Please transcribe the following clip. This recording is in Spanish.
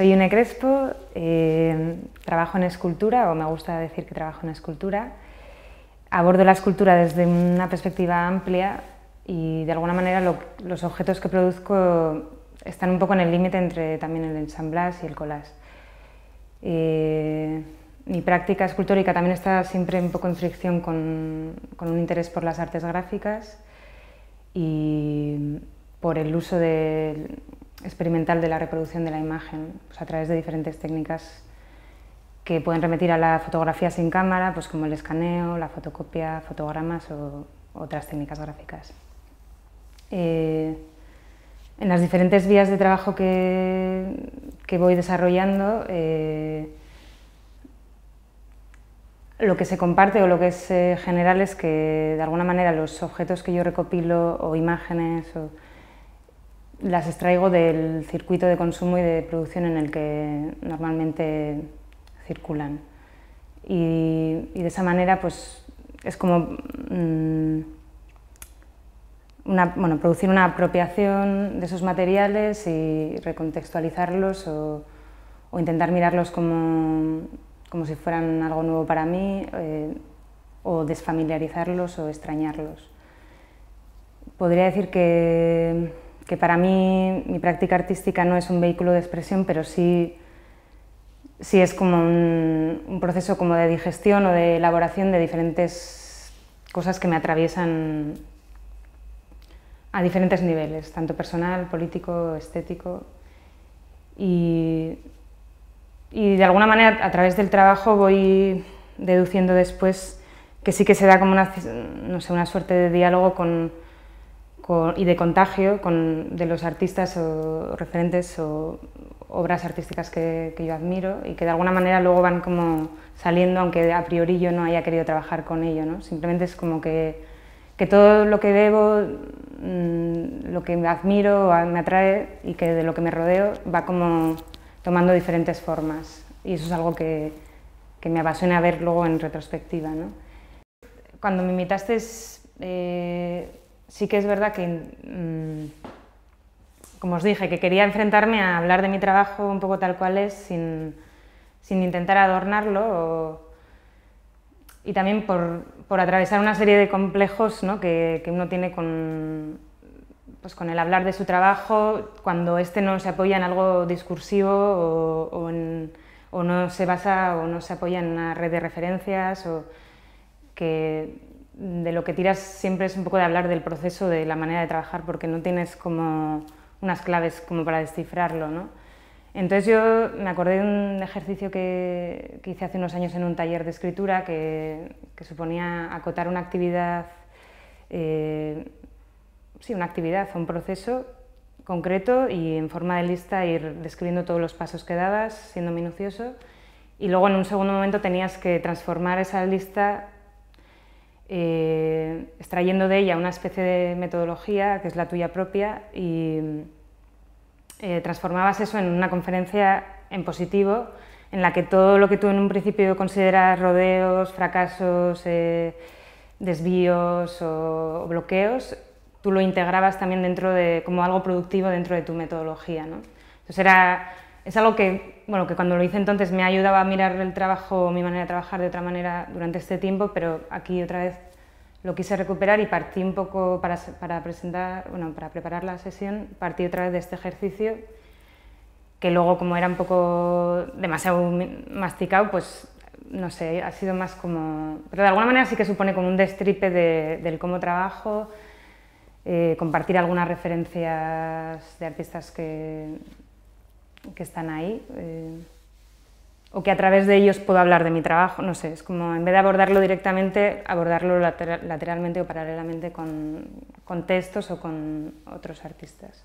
Soy Une Crespo, eh, trabajo en escultura, o me gusta decir que trabajo en escultura. Abordo la escultura desde una perspectiva amplia y de alguna manera los objetos que produzco están un poco en el límite entre también el ensamblage y el collage. Eh, mi práctica escultórica también está siempre un poco en fricción con, con un interés por las artes gráficas y por el uso de, experimental de la reproducción de la imagen pues, a través de diferentes técnicas que pueden remitir a la fotografía sin cámara, pues como el escaneo, la fotocopia, fotogramas o otras técnicas gráficas. Eh, en las diferentes vías de trabajo que, voy desarrollando, eh, lo que se comparte o lo que es eh, general es que de alguna manera los objetos que yo recopilo o imágenes o, las extraigo del circuito de consumo y de producción en el que normalmente circulan. Y, de esa manera, pues es como mm, una, bueno, producir una apropiación de esos materiales y recontextualizarlos o, o intentar mirarlos como, como, si fueran algo nuevo para mí eh, o desfamiliarizarlos o extrañarlos. Podría decir que que para mí mi práctica artística no es un vehículo de expresión, pero sí, sí es como un, proceso como de digestión o de elaboración de diferentes cosas que me atraviesan a diferentes niveles, tanto personal, político, estético. Y, de alguna manera a través del trabajo voy deduciendo después que sí que se da como no sé, una suerte de diálogo con y de contagio con, de los artistas o referentes o obras artísticas que, yo admiro y que de alguna manera luego van como saliendo, aunque a priori yo no haya querido trabajar con ello. ¿no? Simplemente es como que, que todo lo que debo, mm, lo que me admiro, me atrae y que de lo que me rodeo va como tomando diferentes formas. Y eso es algo que, que me apasiona ver luego en retrospectiva. ¿no? Cuando me invitaste, eh, sí que es verdad que, mm, como os dije, que quería enfrentarme a hablar de mi trabajo un poco tal cual es, sin, intentar adornarlo. y también por, atravesar una serie de complejos que, uno tiene con, pues con el hablar de su trabajo, cuando este no se apoya en algo discursivo o, no se basa o no se apoya en una red de referencias, o que de lo que tiras siempre es un poco de hablar del proceso, de la manera de trabajar, porque no tienes como unas claves como para descifrarlo, ¿no? Entonces yo me acordé de un ejercicio que, hice hace unos años en un taller de escritura que, que suponía acotar una actividad, eh, sí, una actividad, un proceso concreto y en forma de lista ir describiendo todos los pasos que dabas, siendo minucioso, y luego en un segundo momento tenías que transformar esa lista eh, extrayendo de ella una especie de metodología que es la tuya propia y eh, transformabas eso en una conferencia en positivo en la que todo lo que tú en un principio consideras rodeos, fracasos, eh, desvíos o, bloqueos, tú lo integrabas también dentro de, como algo productivo dentro de tu metodología. ¿no? Entonces era es algo que, bueno, que cuando lo hice entonces me ayudaba a mirar el trabajo, mi manera de trabajar de otra manera durante este tiempo, pero aquí otra vez lo quise recuperar y partí un poco para, presentar, bueno, para preparar la sesión, partí otra vez de este ejercicio que luego como era un poco demasiado masticado, pues no sé, ha sido más como... Pero de alguna manera sí que supone como un destripe de, del cómo trabajo, eh, compartir algunas referencias de artistas que, que están ahí, eh, o que a través de ellos puedo hablar de mi trabajo, no sé, es como en vez de abordarlo directamente, abordarlo lateralmente o paralelamente con, con textos o con otros artistas.